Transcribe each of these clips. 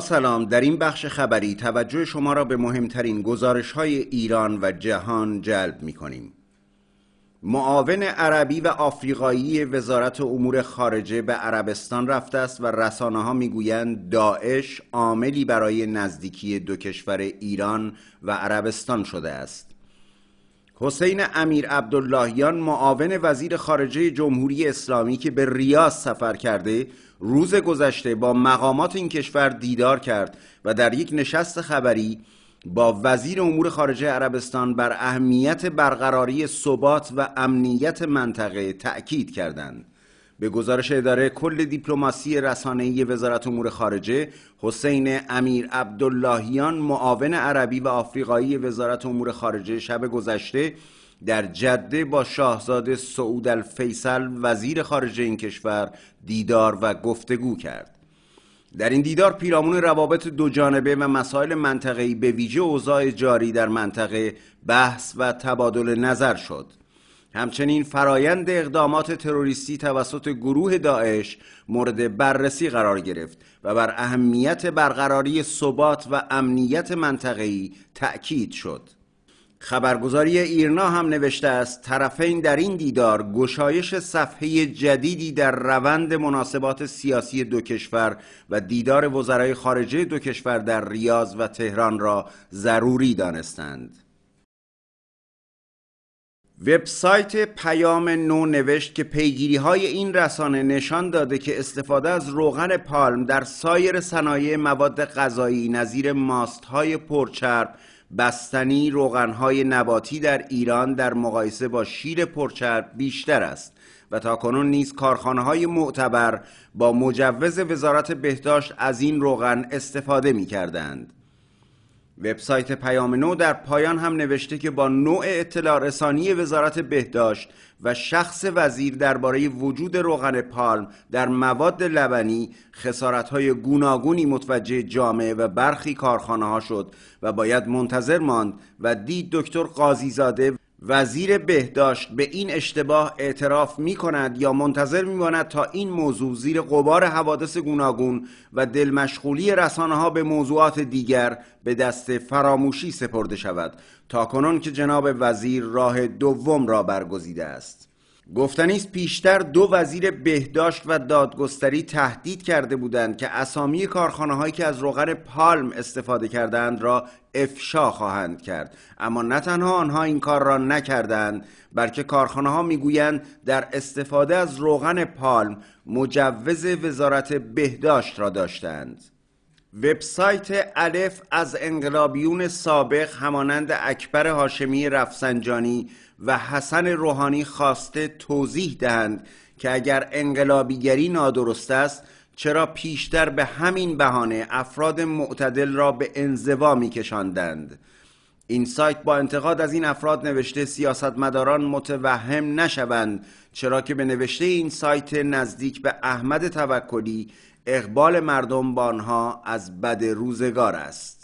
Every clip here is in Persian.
سلام در این بخش خبری توجه شما را به مهمترین گزارش های ایران و جهان جلب می کنیم. معاون عربی و آفریقایی وزارت امور خارجه به عربستان رفته است و رسانه ها می گویند داعش عاملی برای نزدیکی دو کشور ایران و عربستان شده است. حسین امیر عبداللهیان معاون وزیر خارجه جمهوری اسلامی که به ریاض سفر کرده روز گذشته با مقامات این کشور دیدار کرد و در یک نشست خبری با وزیر امور خارجه عربستان بر اهمیت برقراری ثبات و امنیت منطقه تأکید کردند. به گزارش اداره کل دیپلماسی رسانه‌ای وزارت امور خارجه حسین امیر عبداللهیان معاون عربی و آفریقایی وزارت امور خارجه شب گذشته در جده با شاهزاده سعود الفیصل وزیر خارجه این کشور دیدار و گفتگو کرد در این دیدار پیرامون روابط دو جانبه و مسائل منطقه‌ای به ویژه اوضاع جاری در منطقه بحث و تبادل نظر شد همچنین فرایند اقدامات تروریستی توسط گروه داعش مورد بررسی قرار گرفت و بر اهمیت برقراری ثبات و امنیت منطقه‌ای تأکید شد خبرگزاری ایرنا هم نوشته است طرفین در این دیدار گشایش صفحه جدیدی در روند مناسبات سیاسی دو کشور و دیدار وزرای خارجه دو کشور در ریاض و تهران را ضروری دانستند وبسایت پیام نو نوشت که پیگیری های این رسانه نشان داده که استفاده از روغن پالم در سایر صنایع مواد غذایی نظیر ماست های پرچرب بستنی روغنهای نباتی در ایران در مقایسه با شیر پرچرب بیشتر است و تا کنون نیز کارخانه های معتبر با مجوز وزارت بهداشت از این روغن استفاده می کردند. وبسایت پیام نو در پایان هم نوشته که با نوع اطلاع رسانی وزارت بهداشت و شخص وزیر درباره وجود روغن پالم در مواد لبنی های گوناگونی متوجه جامعه و برخی کارخانه ها شد و باید منتظر ماند و دید دکتر قاضیزاده وزیر بهداشت به این اشتباه اعتراف می کند یا منتظر می ماند تا این موضوع زیر قبار حوادث گوناگون و دلمشغولی رسانه ها به موضوعات دیگر به دست فراموشی سپرده شود تا کنون که جناب وزیر راه دوم را برگزیده است گفتنی است پیشتر دو وزیر بهداشت و دادگستری تهدید کرده بودند که اسامی کارخانه هایی که از روغن پالم استفاده کردند را افشا خواهند کرد اما نه تنها آنها این کار را نکردند بلکه کارخانه ها میگویند در استفاده از روغن پالم مجوز وزارت بهداشت را داشتند وبسایت الف از انقلابیون سابق همانند اکبر هاشمی رفسنجانی و حسن روحانی خواسته توضیح دهند که اگر انقلابیگری نادرست است چرا پیشتر به همین بهانه افراد معتدل را به انزوا میکشاندند این سایت با انتقاد از این افراد نوشته سیاستمداران متوهم نشوند چرا که به نوشته این سایت نزدیک به احمد توکلی اقبال مردم بانها از بد روزگار است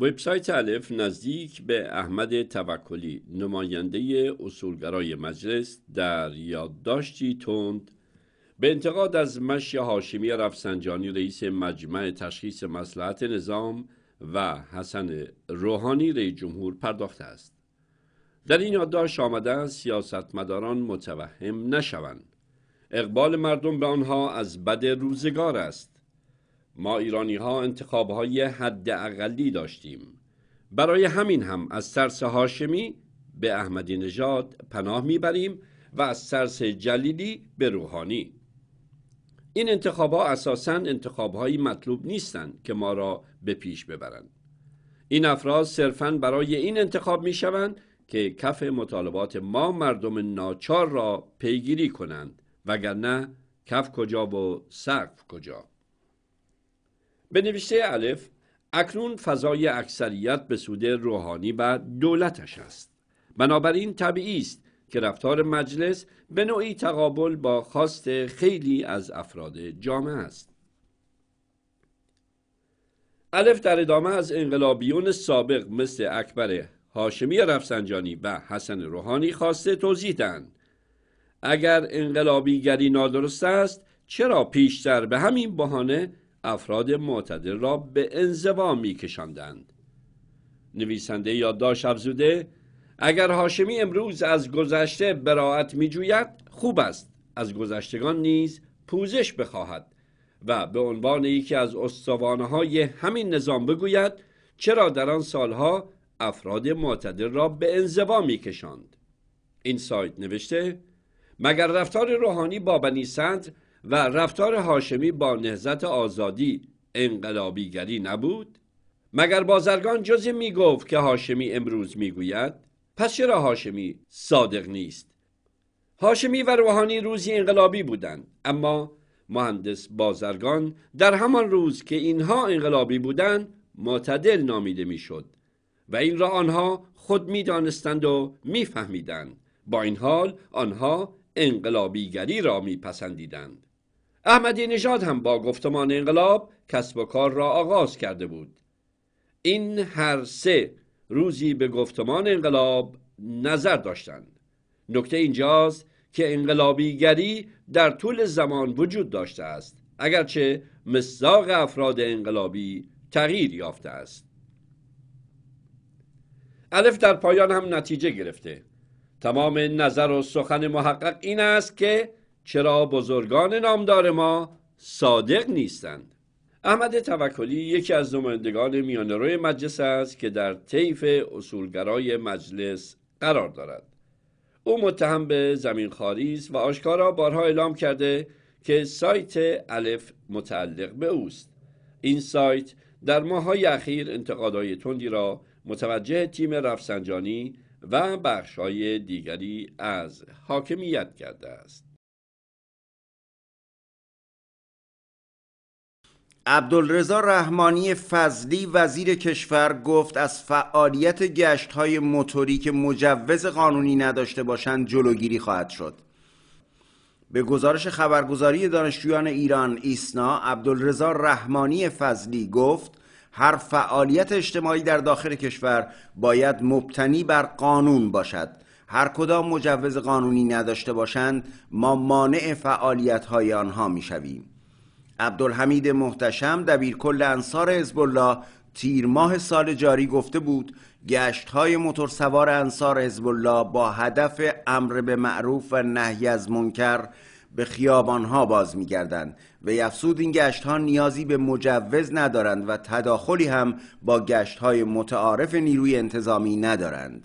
وبسایت الف نزدیک به احمد توکلی نماینده اصولگرای مجلس در یادداشتی تند به انتقاد از مشی هاشمی رفسنجانی رئیس مجمع تشخیص مسلحت نظام و حسن روحانی رئیس جمهور پرداخته است در این یادداشت آمده سیاستمداران متوهم نشوند اقبال مردم به آنها از بد روزگار است ما ایرانی ها انتخاب های حد اقلی داشتیم برای همین هم از سرس هاشمی به احمدی نژاد پناه میبریم و از سرس جلیلی به روحانی این انتخاب ها اساسا انتخاب مطلوب نیستند که ما را به پیش ببرند این افراد صرفا برای این انتخاب می شوند که کف مطالبات ما مردم ناچار را پیگیری کنند وگرنه کف کجا و سقف کجا به نوشته الف اکنون فضای اکثریت به سود روحانی و دولتش است بنابراین طبیعی است که رفتار مجلس به نوعی تقابل با خواست خیلی از افراد جامعه است الف در ادامه از انقلابیون سابق مثل اکبر هاشمی رفسنجانی و حسن روحانی خواسته توضیح دهند اگر انقلابیگری نادرست است چرا پیشتر به همین بهانه افراد معتدل را به انزوا می کشندند. نویسنده یادداشت افزوده اگر هاشمی امروز از گذشته براعت می جوید خوب است از گذشتگان نیز پوزش بخواهد و به عنوان یکی از استوانه های همین نظام بگوید چرا در آن سالها افراد معتدل را به انزوا می کشند. این سایت نوشته مگر رفتار روحانی با بنی و رفتار هاشمی با نهزت آزادی انقلابیگری نبود؟ مگر بازرگان جزی می گفت که هاشمی امروز می گوید؟ پس چرا هاشمی صادق نیست؟ هاشمی و روحانی روزی انقلابی بودند اما مهندس بازرگان در همان روز که اینها انقلابی بودند معتدل نامیده میشد و این را آنها خود میدانستند و میفهمیدند با این حال آنها انقلابیگری را میپسندیدند احمدی نژاد هم با گفتمان انقلاب کسب و کار را آغاز کرده بود این هر سه روزی به گفتمان انقلاب نظر داشتند نکته اینجاست که انقلابیگری در طول زمان وجود داشته است اگرچه مصداق افراد انقلابی تغییر یافته است الف در پایان هم نتیجه گرفته تمام نظر و سخن محقق این است که چرا بزرگان نامدار ما صادق نیستند احمد توکلی یکی از نمایندگان روی مجلس است که در طیف اصولگرای مجلس قرار دارد او متهم به زمین است و آشکارا بارها اعلام کرده که سایت الف متعلق به اوست این سایت در ماهای اخیر انتقادهای تندی را متوجه تیم رفسنجانی و بخشهای دیگری از حاکمیت کرده است عبدالرضا رحمانی فضلی وزیر کشور گفت از فعالیت گشت های موتوری که مجوز قانونی نداشته باشند جلوگیری خواهد شد به گزارش خبرگزاری دانشجویان ایران ایسنا عبدالرضا رحمانی فضلی گفت هر فعالیت اجتماعی در داخل کشور باید مبتنی بر قانون باشد هر کدام مجوز قانونی نداشته باشند ما مانع فعالیت های آنها می شویم. عبدالحمید محتشم دبیر کل انصار حزب الله تیر ماه سال جاری گفته بود گشت های موتورسوار انصار حزب الله با هدف امر به معروف و نهی از منکر به خیابان ها باز می گردند و افسود این گشت ها نیازی به مجوز ندارند و تداخلی هم با گشت های متعارف نیروی انتظامی ندارند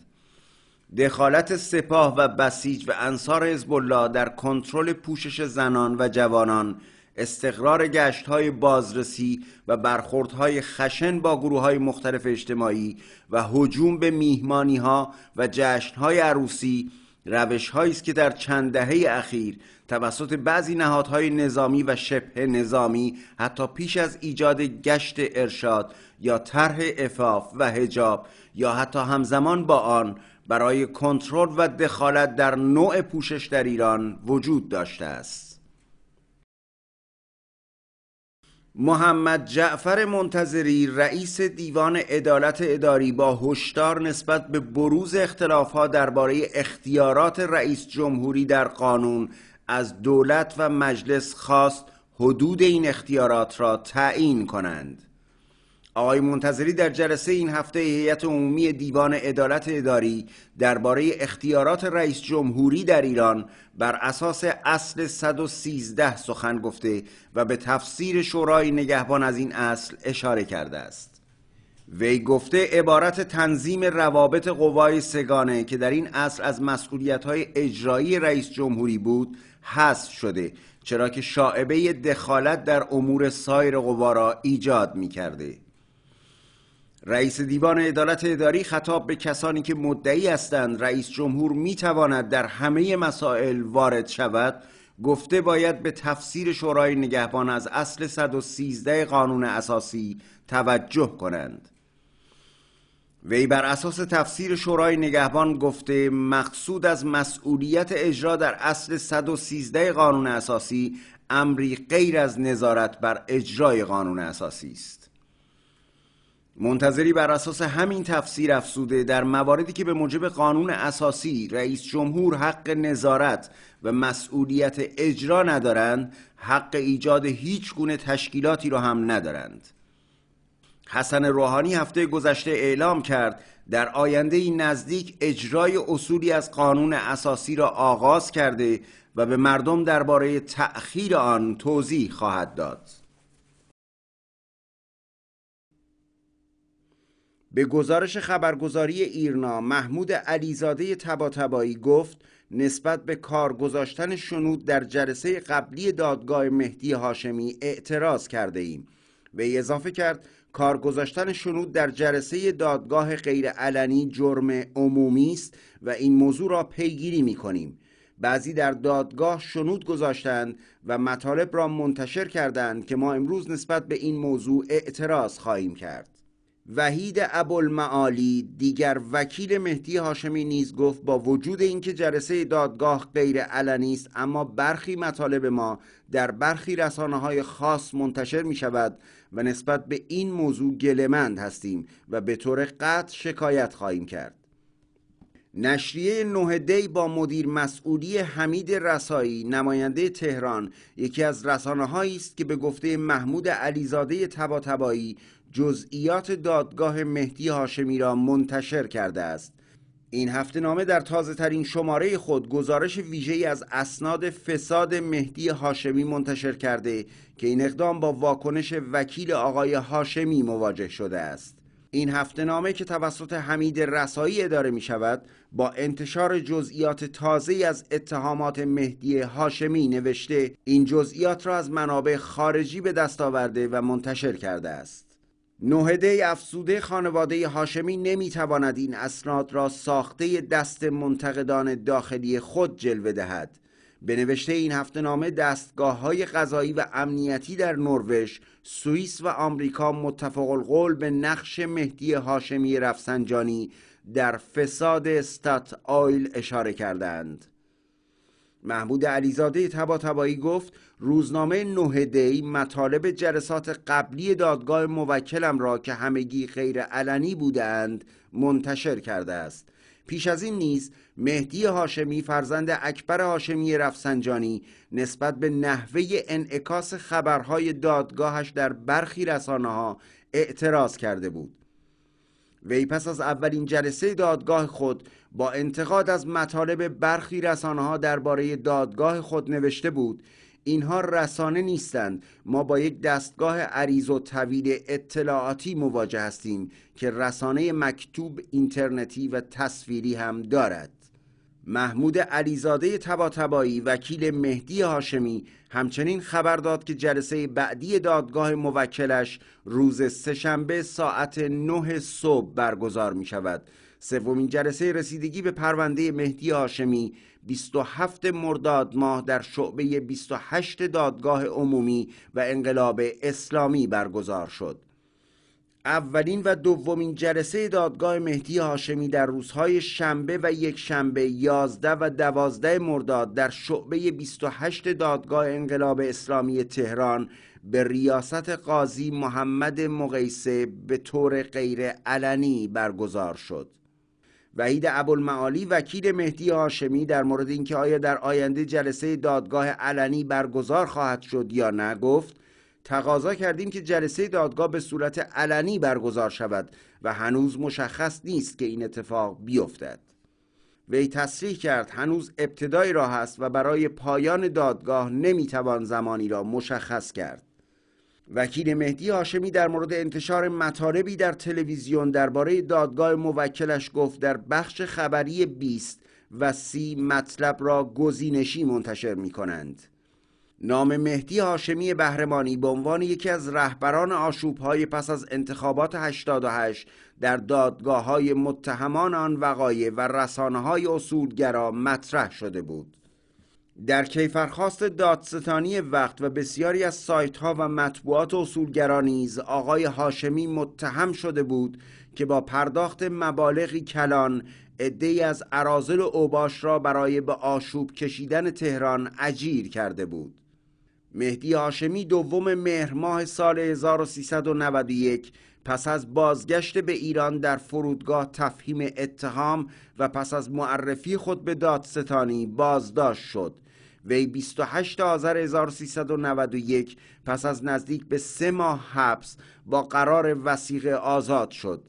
دخالت سپاه و بسیج و انصار حزب الله در کنترل پوشش زنان و جوانان استقرار گشت های بازرسی و برخورد های خشن با گروه های مختلف اجتماعی و هجوم به میهمانی ها و جشن های عروسی روش است که در چند دهه اخیر توسط بعضی نهادهای نظامی و شبه نظامی حتی پیش از ایجاد گشت ارشاد یا طرح افاف و هجاب یا حتی همزمان با آن برای کنترل و دخالت در نوع پوشش در ایران وجود داشته است محمد جعفر منتظری رئیس دیوان عدالت اداری با هشدار نسبت به بروز اختلافها درباره اختیارات رئیس جمهوری در قانون از دولت و مجلس خواست حدود این اختیارات را تعیین کنند آقای منتظری در جلسه این هفته هیئت عمومی دیوان عدالت اداری درباره اختیارات رئیس جمهوری در ایران بر اساس اصل 113 سخن گفته و به تفسیر شورای نگهبان از این اصل اشاره کرده است. وی گفته عبارت تنظیم روابط قوای سگانه که در این اصل از مسئولیت‌های اجرایی رئیس جمهوری بود حذف شده چرا که شاعبه دخالت در امور سایر قوا را ایجاد می کرده. رئیس دیوان عدالت اداری خطاب به کسانی که مدعی هستند رئیس جمهور تواند در همه مسائل وارد شود گفته باید به تفسیر شورای نگهبان از اصل 113 قانون اساسی توجه کنند وی بر اساس تفسیر شورای نگهبان گفته مقصود از مسئولیت اجرا در اصل 113 قانون اساسی امری غیر از نظارت بر اجرای قانون اساسی است منتظری بر اساس همین تفسیر افسوده در مواردی که به موجب قانون اساسی رئیس جمهور حق نظارت و مسئولیت اجرا ندارند حق ایجاد هیچ گونه تشکیلاتی را هم ندارند حسن روحانی هفته گذشته اعلام کرد در آینده این نزدیک اجرای اصولی از قانون اساسی را آغاز کرده و به مردم درباره تأخیر آن توضیح خواهد داد به گزارش خبرگزاری ایرنا محمود علیزاده تباتبایی گفت نسبت به کار گذاشتن شنود در جلسه قبلی دادگاه مهدی هاشمی اعتراض کرده ایم به اضافه کرد کار گذاشتن شنود در جلسه دادگاه غیرعلنی جرم عمومی است و این موضوع را پیگیری می کنیم بعضی در دادگاه شنود گذاشتند و مطالب را منتشر کردند که ما امروز نسبت به این موضوع اعتراض خواهیم کرد وحید ابوالمعالی دیگر وکیل مهدی هاشمی نیز گفت با وجود اینکه جلسه دادگاه غیر علنی است اما برخی مطالب ما در برخی رسانه های خاص منتشر می شود و نسبت به این موضوع گلمند هستیم و به طور قطع شکایت خواهیم کرد نشریه نه دی با مدیر مسئولی حمید رسایی نماینده تهران یکی از رسانه است که به گفته محمود علیزاده تباتبایی جزئیات دادگاه مهدی هاشمی را منتشر کرده است این هفته نامه در تازه ترین شماره خود گزارش ویژه از اسناد فساد مهدی هاشمی منتشر کرده که این اقدام با واکنش وکیل آقای هاشمی مواجه شده است این هفته نامه که توسط حمید رسایی اداره می شود با انتشار جزئیات تازه از اتهامات مهدی هاشمی نوشته این جزئیات را از منابع خارجی به دست آورده و منتشر کرده است نوهده افسوده خانواده هاشمی نمیتواند این اسناد را ساخته دست منتقدان داخلی خود جلوه دهد به نوشته این هفته نامه دستگاه های غذایی و امنیتی در نروژ، سوئیس و آمریکا متفق القول به نقش مهدی هاشمی رفسنجانی در فساد استات آیل اشاره کردند. محمود علیزاده تبایی گفت روزنامه نه دی مطالب جلسات قبلی دادگاه موکلم را که همگی غیرعلنی علنی بودند منتشر کرده است پیش از این نیز مهدی هاشمی فرزند اکبر هاشمی رفسنجانی نسبت به نحوه انعکاس خبرهای دادگاهش در برخی رسانه ها اعتراض کرده بود وی پس از اولین جلسه دادگاه خود با انتقاد از مطالب برخی رسانه ها درباره دادگاه خود نوشته بود اینها رسانه نیستند ما با یک دستگاه عریض و طویل اطلاعاتی مواجه هستیم که رسانه مکتوب اینترنتی و تصویری هم دارد محمود علیزاده تباتبایی وکیل مهدی هاشمی همچنین خبر داد که جلسه بعدی دادگاه موکلش روز سهشنبه ساعت 9 صبح برگزار می شود سومین جلسه رسیدگی به پرونده مهدی آشمی 27 مرداد ماه در شعبه 28 دادگاه عمومی و انقلاب اسلامی برگزار شد. اولین و دومین جلسه دادگاه مهدی هاشمی در روزهای شنبه و یک شنبه 11 و 12 مرداد در شعبه 28 دادگاه انقلاب اسلامی تهران به ریاست قاضی محمد مقیسه به طور غیر علنی برگزار شد. وحید ابوالمعالی وکیل مهدی هاشمی در مورد اینکه آیا در آینده جلسه دادگاه علنی برگزار خواهد شد یا نه گفت تقاضا کردیم که جلسه دادگاه به صورت علنی برگزار شود و هنوز مشخص نیست که این اتفاق بیفتد وی تصریح کرد هنوز ابتدای راه است و برای پایان دادگاه نمیتوان زمانی را مشخص کرد وکیل مهدی هاشمی در مورد انتشار مطالبی در تلویزیون درباره دادگاه موکلش گفت در بخش خبری 20 و 30 مطلب را گزینشی منتشر می کنند. نام مهدی هاشمی بهرمانی به عنوان یکی از رهبران های پس از انتخابات 88 در دادگاه های متهمان آن وقایع و رسانه های اصولگرا مطرح شده بود. در کیفرخواست دادستانی وقت و بسیاری از سایت ها و مطبوعات اصولگرا نیز آقای هاشمی متهم شده بود که با پرداخت مبالغی کلان عدهای از عرازل و اوباش را برای به آشوب کشیدن تهران اجیر کرده بود مهدی هاشمی دوم مهر ماه سال 1391 پس از بازگشت به ایران در فرودگاه تفهیم اتهام و پس از معرفی خود به دادستانی بازداشت شد وی 28 آذر 1391 پس از نزدیک به سه ماه حبس با قرار وسیقه آزاد شد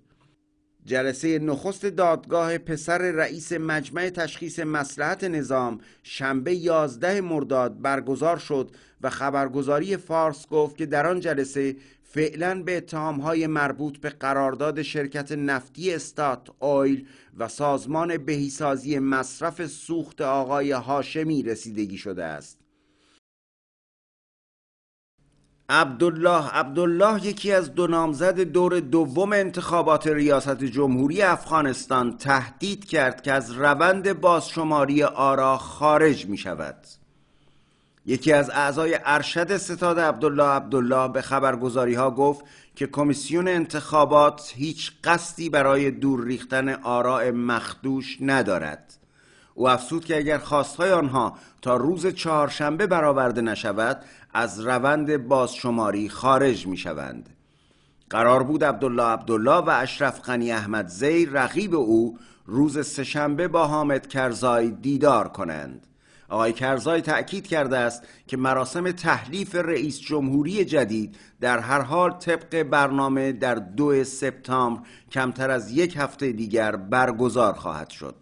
جلسه نخست دادگاه پسر رئیس مجمع تشخیص مسلحت نظام شنبه 11 مرداد برگزار شد و خبرگزاری فارس گفت که در آن جلسه فعلا به های مربوط به قرارداد شرکت نفتی استات آیل و سازمان بهیسازی مصرف سوخت آقای هاشمی رسیدگی شده است عبدالله عبدالله یکی از دو نامزد دور دوم انتخابات ریاست جمهوری افغانستان تهدید کرد که از روند بازشماری آرا خارج می شود یکی از اعضای ارشد ستاد عبدالله عبدالله به خبرگزاری ها گفت که کمیسیون انتخابات هیچ قصدی برای دور ریختن آراء مخدوش ندارد او افسود که اگر خواستهای آنها تا روز چهارشنبه برآورده نشود از روند بازشماری خارج می شوند قرار بود عبدالله عبدالله و اشرف غنی احمد زی رقیب او روز سهشنبه با حامد کرزای دیدار کنند آقای کرزای تأکید کرده است که مراسم تحلیف رئیس جمهوری جدید در هر حال طبق برنامه در دو سپتامبر کمتر از یک هفته دیگر برگزار خواهد شد.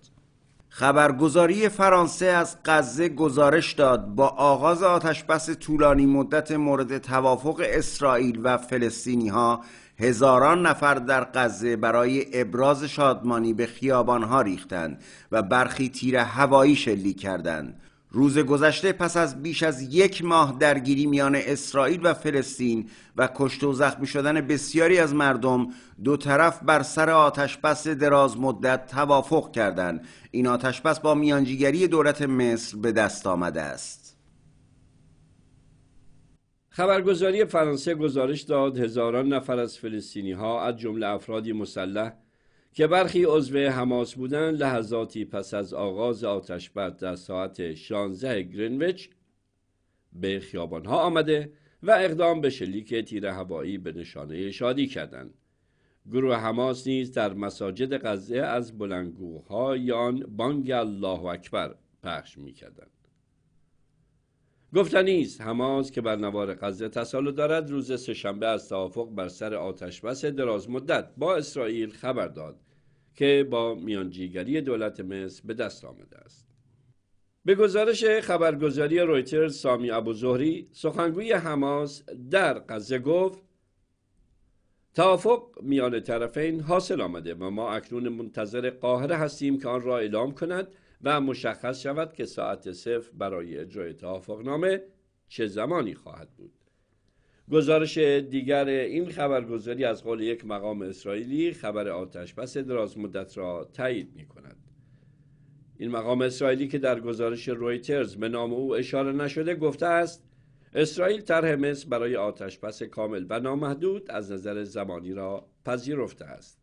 خبرگزاری فرانسه از غزه گزارش داد با آغاز آتشبس طولانی مدت مورد توافق اسرائیل و فلسطینی ها هزاران نفر در غزه برای ابراز شادمانی به خیابان ها ریختند و برخی تیر هوایی شلیک کردند روز گذشته پس از بیش از یک ماه درگیری میان اسرائیل و فلسطین و کشت و زخمی شدن بسیاری از مردم دو طرف بر سر آتش بس دراز مدت توافق کردند این آتش بس با میانجیگری دولت مصر به دست آمده است خبرگزاری فرانسه گزارش داد هزاران نفر از فلسطینی ها از جمله افرادی مسلح که برخی عضو حماس بودند لحظاتی پس از آغاز آتشبت در ساعت 16 گرینویچ به خیابانها آمده و اقدام به شلیک تیر هوایی به نشانه شادی کردند گروه حماس نیز در مساجد غزه از بلندگوهای آن بانگ الله اکبر پخش میکردند گفتنی است حماس که بر نوار غزه تسلط دارد روز سهشنبه از توافق بر سر آتش بس دراز مدت با اسرائیل خبر داد که با میانجیگری دولت مصر به دست آمده است به گزارش خبرگزاری رویترز سامی ابو زهری، سخنگوی حماس در غزه گفت توافق میان طرفین حاصل آمده و ما اکنون منتظر قاهره هستیم که آن را اعلام کند و مشخص شود که ساعت صفر برای اجرای توافقنامه چه زمانی خواهد بود گزارش دیگر این خبرگزاری از قول یک مقام اسرائیلی خبر آتشبس دراز مدت را تایید می کند. این مقام اسرائیلی که در گزارش رویترز به نام او اشاره نشده گفته است اسرائیل طرح مصر برای آتشبس کامل و نامحدود از نظر زمانی را پذیرفته است.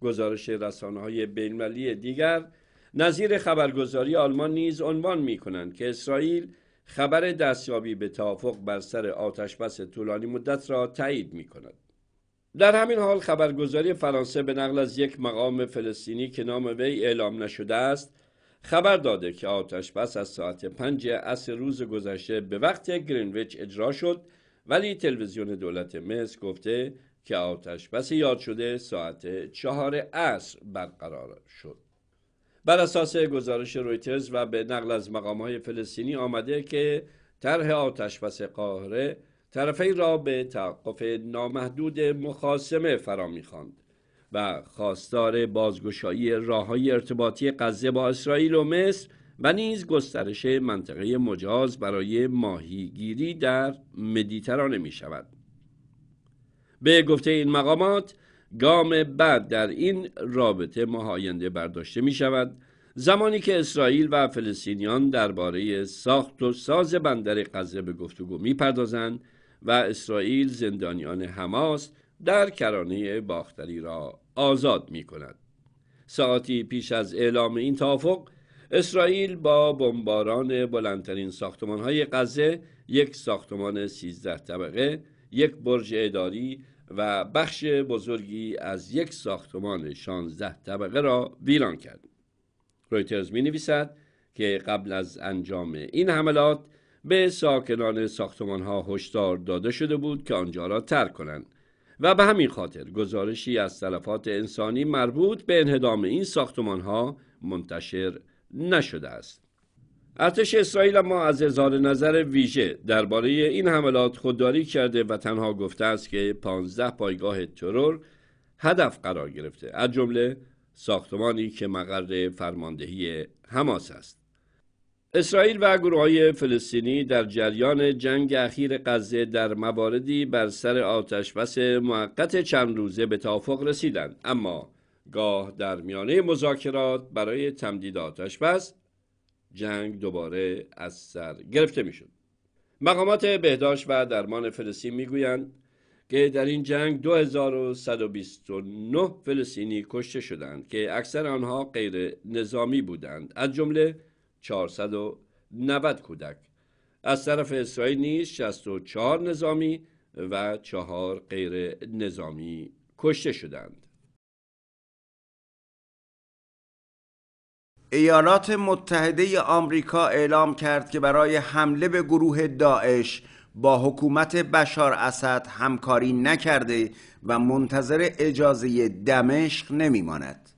گزارش رسانه های بینالمللی دیگر نظیر خبرگزاری آلمان نیز عنوان می کنند که اسرائیل خبر دستیابی به توافق بر سر آتشبس طولانی مدت را تایید می کند. در همین حال خبرگزاری فرانسه به نقل از یک مقام فلسطینی که نام وی اعلام نشده است خبر داده که آتش بس از ساعت پنج عصر روز گذشته به وقت گرینویچ اجرا شد ولی تلویزیون دولت مصر گفته که آتش بس یاد شده ساعت چهار عصر برقرار شد. بر اساس گزارش رویترز و به نقل از مقام های فلسطینی آمده که طرح آتش بس قاهره طرفین را به توقف نامحدود مخاسمه فرا میخواند و خواستار بازگشایی های ارتباطی غزه با اسرائیل و مصر و نیز گسترش منطقه مجاز برای ماهیگیری در مدیترانه می شود. به گفته این مقامات گام بعد در این رابطه مهاینده برداشته می شود زمانی که اسرائیل و فلسطینیان درباره ساخت و ساز بندر غزه به گفتگو میپردازند و اسرائیل زندانیان حماس در کرانه باختری را آزاد می کند. ساعتی پیش از اعلام این توافق اسرائیل با بمباران بلندترین ساختمان های غزه یک ساختمان 13 طبقه یک برج اداری و بخش بزرگی از یک ساختمان 16 طبقه را ویران کرد. رویترز می نویسد که قبل از انجام این حملات به ساکنان ساختمان ها هشدار داده شده بود که آنجا را ترک کنند و به همین خاطر گزارشی از تلفات انسانی مربوط به انهدام این ساختمان ها منتشر نشده است. ارتش اسرائیل ما از اظهار نظر ویژه درباره این حملات خودداری کرده و تنها گفته است که 15 پایگاه ترور هدف قرار گرفته از جمله ساختمانی که مقر فرماندهی حماس است اسرائیل و گروه های فلسطینی در جریان جنگ اخیر غزه در مواردی بر سر آتش بس موقت چند روزه به توافق رسیدند اما گاه در میانه مذاکرات برای تمدید آتش بس جنگ دوباره از سر گرفته میشد مقامات بهداشت و درمان فلسطین میگویند که در این جنگ 2129 فلسطینی کشته شدند که اکثر آنها غیر نظامی بودند از جمله 490 کودک از طرف اسرائیل نیز 64 نظامی و چهار غیر نظامی کشته شدند ایالات متحده آمریکا اعلام کرد که برای حمله به گروه داعش با حکومت بشار اسد همکاری نکرده و منتظر اجازه دمشق نمیماند.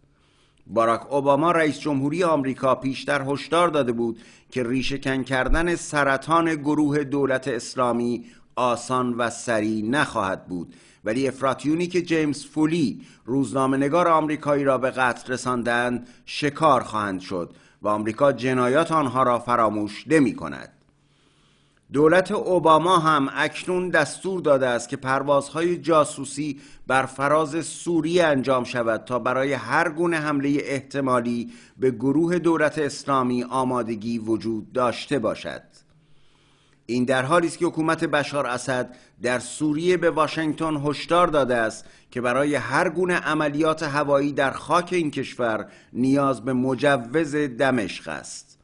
باراک اوباما رئیس جمهوری آمریکا پیشتر هشدار داده بود که ریشهکن کردن سرطان گروه دولت اسلامی آسان و سریع نخواهد بود ولی افراتیونی که جیمز فولی روزنامه نگار آمریکایی را به قتل رساندند شکار خواهند شد و آمریکا جنایات آنها را فراموش نمی کند دولت اوباما هم اکنون دستور داده است که پروازهای جاسوسی بر فراز سوریه انجام شود تا برای هر گونه حمله احتمالی به گروه دولت اسلامی آمادگی وجود داشته باشد این در حالی است که حکومت بشار اسد در سوریه به واشنگتن هشدار داده است که برای هر گونه عملیات هوایی در خاک این کشور نیاز به مجوز دمشق است.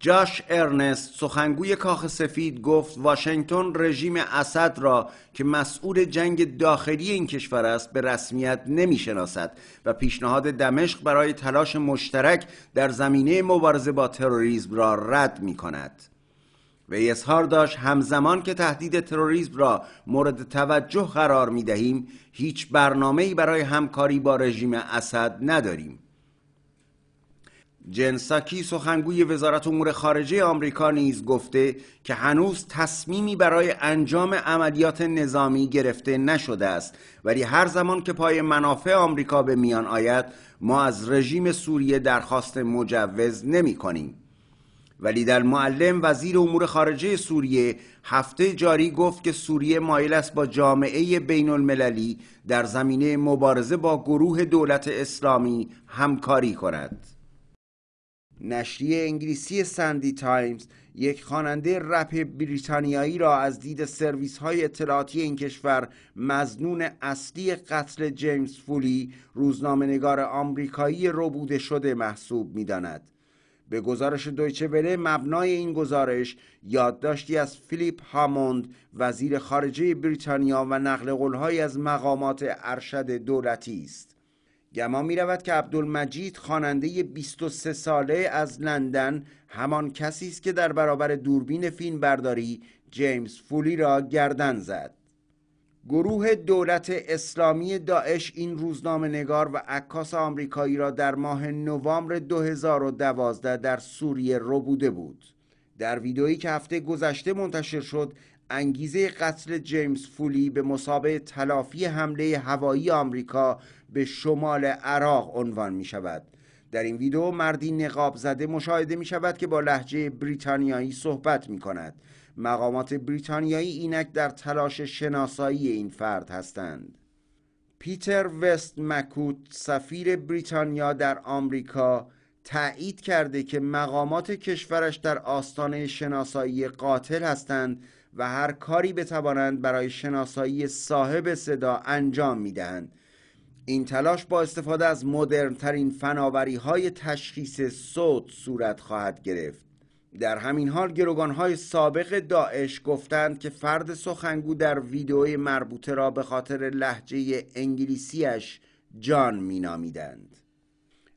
جاش ارنست سخنگوی کاخ سفید گفت واشنگتن رژیم اسد را که مسئول جنگ داخلی این کشور است به رسمیت نمیشناسد و پیشنهاد دمشق برای تلاش مشترک در زمینه مبارزه با تروریسم را رد می کند. وی اظهار داشت همزمان که تهدید تروریسم را مورد توجه قرار می دهیم هیچ ای برای همکاری با رژیم اسد نداریم جنساکی سخنگوی وزارت امور خارجه آمریکا نیز گفته که هنوز تصمیمی برای انجام عملیات نظامی گرفته نشده است ولی هر زمان که پای منافع آمریکا به میان آید ما از رژیم سوریه درخواست مجوز نمی کنیم ولی در معلم وزیر امور خارجه سوریه هفته جاری گفت که سوریه مایل است با جامعه بین المللی در زمینه مبارزه با گروه دولت اسلامی همکاری کند. نشریه انگلیسی سندی تایمز یک خواننده رپ بریتانیایی را از دید سرویس های اطلاعاتی این کشور مزنون اصلی قتل جیمز فولی روزنامهنگار آمریکایی ربوده شده محسوب می داند. به گزارش دویچه وله مبنای این گزارش یادداشتی از فیلیپ هاموند وزیر خارجه بریتانیا و نقل قولهایی از مقامات ارشد دولتی است گما می رود که عبدالمجید خواننده 23 ساله از لندن همان کسی است که در برابر دوربین برداری جیمز فولی را گردن زد گروه دولت اسلامی داعش این روزنامه نگار و عکاس آمریکایی را در ماه نوامبر 2012 در سوریه ربوده بود. در ویدئویی که هفته گذشته منتشر شد، انگیزه قتل جیمز فولی به مصابه تلافی حمله هوایی آمریکا به شمال عراق عنوان می شود. در این ویدئو مردی نقاب زده مشاهده می شود که با لحجه بریتانیایی صحبت می کند. مقامات بریتانیایی اینک در تلاش شناسایی این فرد هستند پیتر وست مکوت سفیر بریتانیا در آمریکا تایید کرده که مقامات کشورش در آستانه شناسایی قاتل هستند و هر کاری بتوانند برای شناسایی صاحب صدا انجام میدهند این تلاش با استفاده از مدرنترین فناوری های تشخیص صوت صورت خواهد گرفت در همین حال گروگانهای سابق داعش گفتند که فرد سخنگو در ویدئوی مربوطه را به خاطر لحجه انگلیسیش جان مینامیدند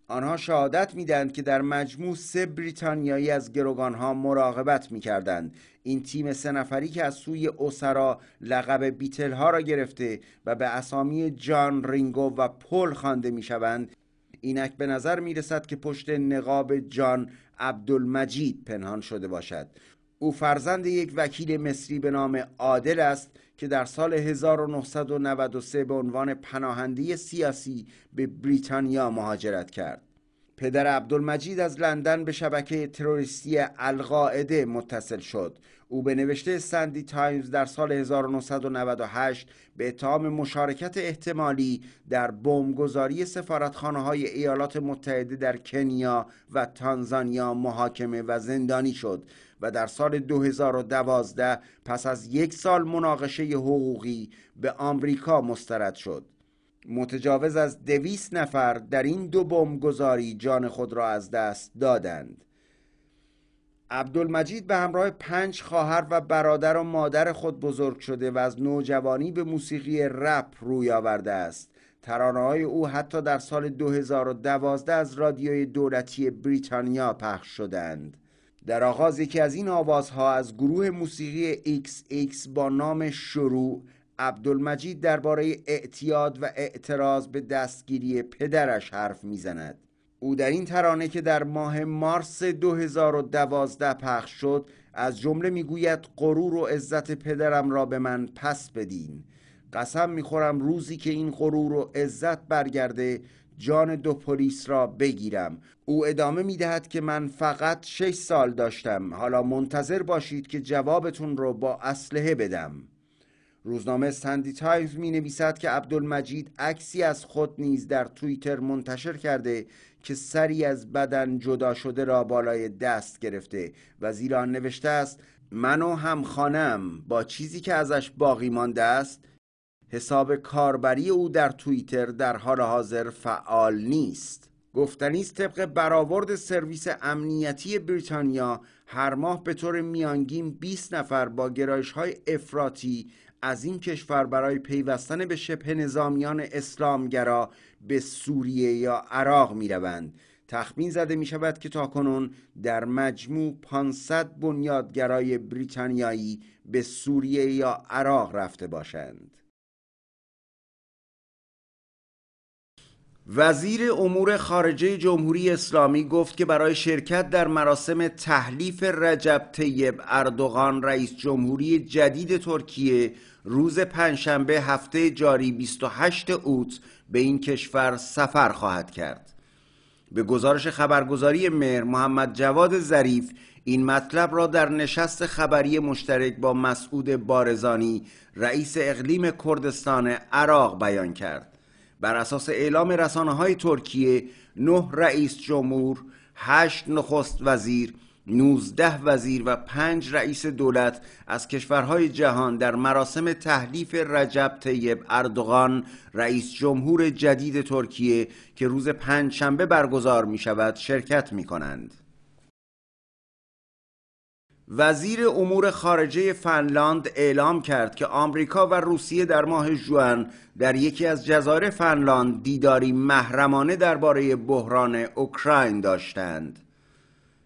آنها شهادت میدند که در مجموع سه بریتانیایی از گروگانها مراقبت میکردند این تیم سه نفری که از سوی اوسرا لقب بیتل ها را گرفته و به اسامی جان رینگو و پل خوانده میشوند اینک به نظر می رسد که پشت نقاب جان عبدالمجید پنهان شده باشد او فرزند یک وکیل مصری به نام عادل است که در سال 1993 به عنوان پناهنده سیاسی به بریتانیا مهاجرت کرد پدر عبدالمجید از لندن به شبکه تروریستی القاعده متصل شد او به نوشته سندی تایمز در سال 1998 به اتهام مشارکت احتمالی در بمبگذاری سفارتخانه های ایالات متحده در کنیا و تانزانیا محاکمه و زندانی شد و در سال 2012 پس از یک سال مناقشه حقوقی به آمریکا مسترد شد. متجاوز از دویست نفر در این دو بمبگذاری جان خود را از دست دادند. عبدالمجید به همراه پنج خواهر و برادر و مادر خود بزرگ شده و از نوجوانی به موسیقی رپ روی آورده است ترانه های او حتی در سال 2012 از رادیوی دولتی بریتانیا پخش شدند در آغاز یکی از این آوازها از گروه موسیقی XX با نام شروع عبدالمجید درباره اعتیاد و اعتراض به دستگیری پدرش حرف میزند او در این ترانه که در ماه مارس 2012 پخش شد از جمله میگوید غرور و عزت پدرم را به من پس بدین قسم میخورم روزی که این غرور و عزت برگرده جان دو پلیس را بگیرم او ادامه میدهد که من فقط شش سال داشتم حالا منتظر باشید که جوابتون رو با اسلحه بدم روزنامه سندی تایمز می نویسد که عبدالمجید عکسی از خود نیز در توییتر منتشر کرده که سری از بدن جدا شده را بالای دست گرفته و زیر نوشته است من و خانم با چیزی که ازش باقی مانده است حساب کاربری او در توییتر در حال حاضر فعال نیست گفتنی است طبق برآورد سرویس امنیتی بریتانیا هر ماه به طور میانگین 20 نفر با گرایش های افراطی از این کشور برای پیوستن به شبه نظامیان اسلامگرا به سوریه یا عراق می روند تخمین زده می شود که تاکنون در مجموع 500 بنیادگرای بریتانیایی به سوریه یا عراق رفته باشند وزیر امور خارجه جمهوری اسلامی گفت که برای شرکت در مراسم تحلیف رجب طیب اردوغان رئیس جمهوری جدید ترکیه روز پنجشنبه هفته جاری 28 اوت به این کشور سفر خواهد کرد. به گزارش خبرگزاری مهر محمد جواد ظریف این مطلب را در نشست خبری مشترک با مسعود بارزانی رئیس اقلیم کردستان عراق بیان کرد. بر اساس اعلام رسانه های ترکیه نه رئیس جمهور، هشت نخست وزیر، 19 وزیر و 5 رئیس دولت از کشورهای جهان در مراسم تحلیف رجب طیب اردوغان رئیس جمهور جدید ترکیه که روز 5شنبه برگزار می شود شرکت می کنند. وزیر امور خارجه فنلاند اعلام کرد که آمریکا و روسیه در ماه جوان در یکی از جزایر فنلاند دیداری محرمانه درباره بحران اوکراین داشتند.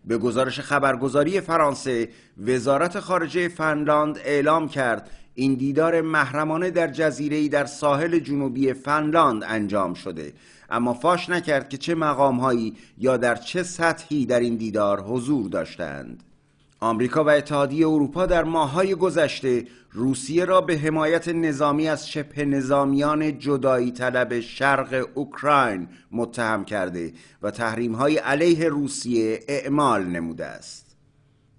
به گزارش خبرگزاری فرانسه، وزارت خارجه فنلاند اعلام کرد این دیدار محرمانه در جزیره‌ای در ساحل جنوبی فنلاند انجام شده، اما فاش نکرد که چه مقامهایی یا در چه سطحی در این دیدار حضور داشتند. آمریکا و اتحادیه اروپا در ماههای گذشته روسیه را به حمایت نظامی از شبه نظامیان جدایی طلب شرق اوکراین متهم کرده و های علیه روسیه اعمال نموده است.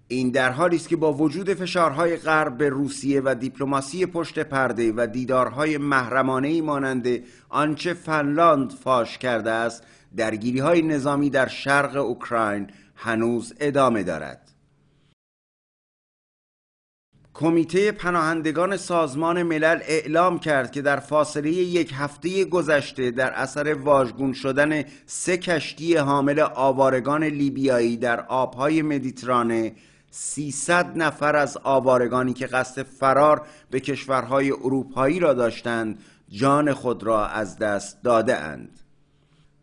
این در حالی است که با وجود فشارهای غرب به روسیه و دیپلماسی پشت پرده و دیدارهای محرمانه ای مانند آنچه فنلاند فاش کرده است درگیری های نظامی در شرق اوکراین هنوز ادامه دارد کمیته پناهندگان سازمان ملل اعلام کرد که در فاصله یک هفته گذشته در اثر واژگون شدن سه کشتی حامل آوارگان لیبیایی در آبهای مدیترانه 300 نفر از آوارگانی که قصد فرار به کشورهای اروپایی را داشتند جان خود را از دست داده اند.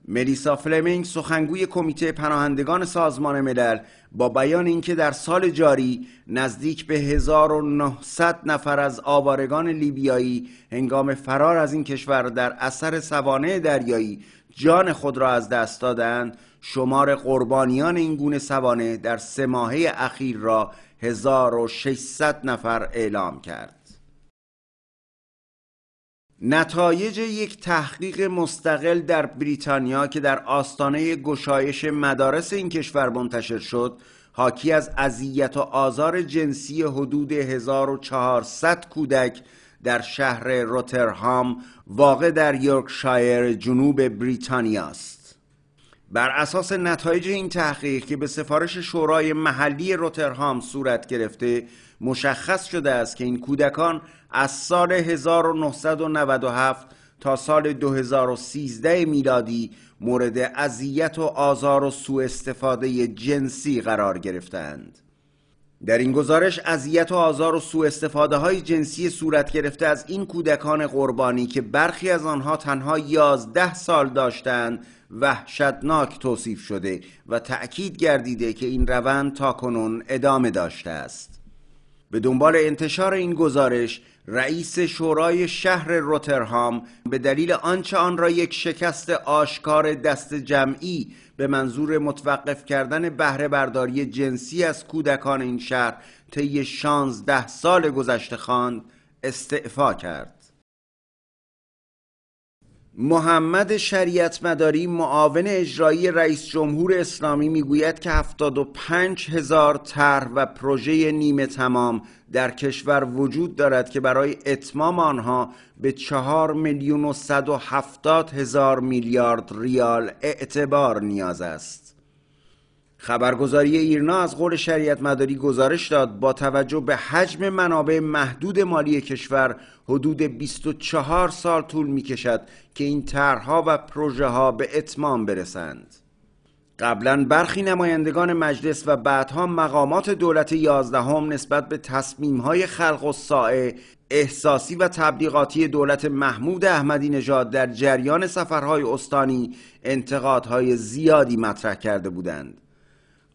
ملیسا فلمینگ سخنگوی کمیته پناهندگان سازمان ملل با بیان اینکه در سال جاری نزدیک به 1900 نفر از آوارگان لیبیایی هنگام فرار از این کشور در اثر سوانه دریایی جان خود را از دست دادند شمار قربانیان این گونه سوانه در سه ماهه اخیر را 1600 نفر اعلام کرد نتایج یک تحقیق مستقل در بریتانیا که در آستانه گشایش مدارس این کشور منتشر شد حاکی از اذیت و آزار جنسی حدود 1400 کودک در شهر روترهام واقع در یورکشایر جنوب بریتانیا است بر اساس نتایج این تحقیق که به سفارش شورای محلی روترهام صورت گرفته مشخص شده است که این کودکان از سال 1997 تا سال 2013 میلادی مورد اذیت و آزار و سوء استفاده جنسی قرار گرفتند. در این گزارش اذیت و آزار و سوء استفاده های جنسی صورت گرفته از این کودکان قربانی که برخی از آنها تنها 11 سال داشتند وحشتناک توصیف شده و تأکید گردیده که این روند تا کنون ادامه داشته است. به دنبال انتشار این گزارش رئیس شورای شهر روترهام به دلیل آنچه آن را یک شکست آشکار دست جمعی به منظور متوقف کردن بهره برداری جنسی از کودکان این شهر طی 16 سال گذشته خواند استعفا کرد محمد شریعت مداری معاون اجرایی رئیس جمهور اسلامی میگوید که 75 هزار طرح و پروژه نیمه تمام در کشور وجود دارد که برای اتمام آنها به 4 میلیون و 170 هزار میلیارد ریال اعتبار نیاز است. خبرگزاری ایرنا از قول شریعت مداری گزارش داد با توجه به حجم منابع محدود مالی کشور حدود 24 سال طول می کشد که این طرحها و پروژه ها به اتمام برسند. قبلا برخی نمایندگان مجلس و بعدها مقامات دولت یازدهم نسبت به های خلق و سائه احساسی و تبلیغاتی دولت محمود احمدی نژاد در جریان سفرهای استانی انتقادهای زیادی مطرح کرده بودند.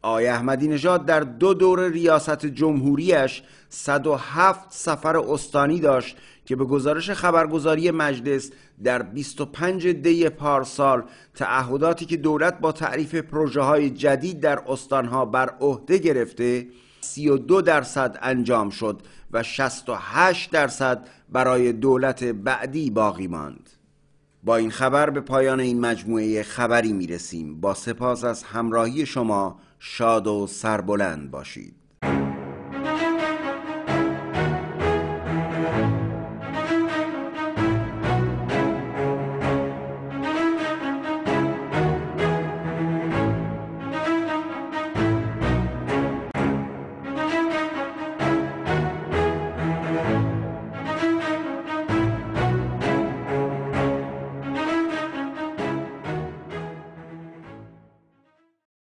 آی احمدی نژاد در دو دور ریاست جمهوریش 107 سفر استانی داشت که به گزارش خبرگزاری مجلس در 25 دی پارسال تعهداتی که دولت با تعریف پروژه های جدید در استانها بر عهده گرفته 32 درصد انجام شد و 68 درصد برای دولت بعدی باقی ماند با این خبر به پایان این مجموعه خبری می رسیم با سپاس از همراهی شما شاد و سربلند باشید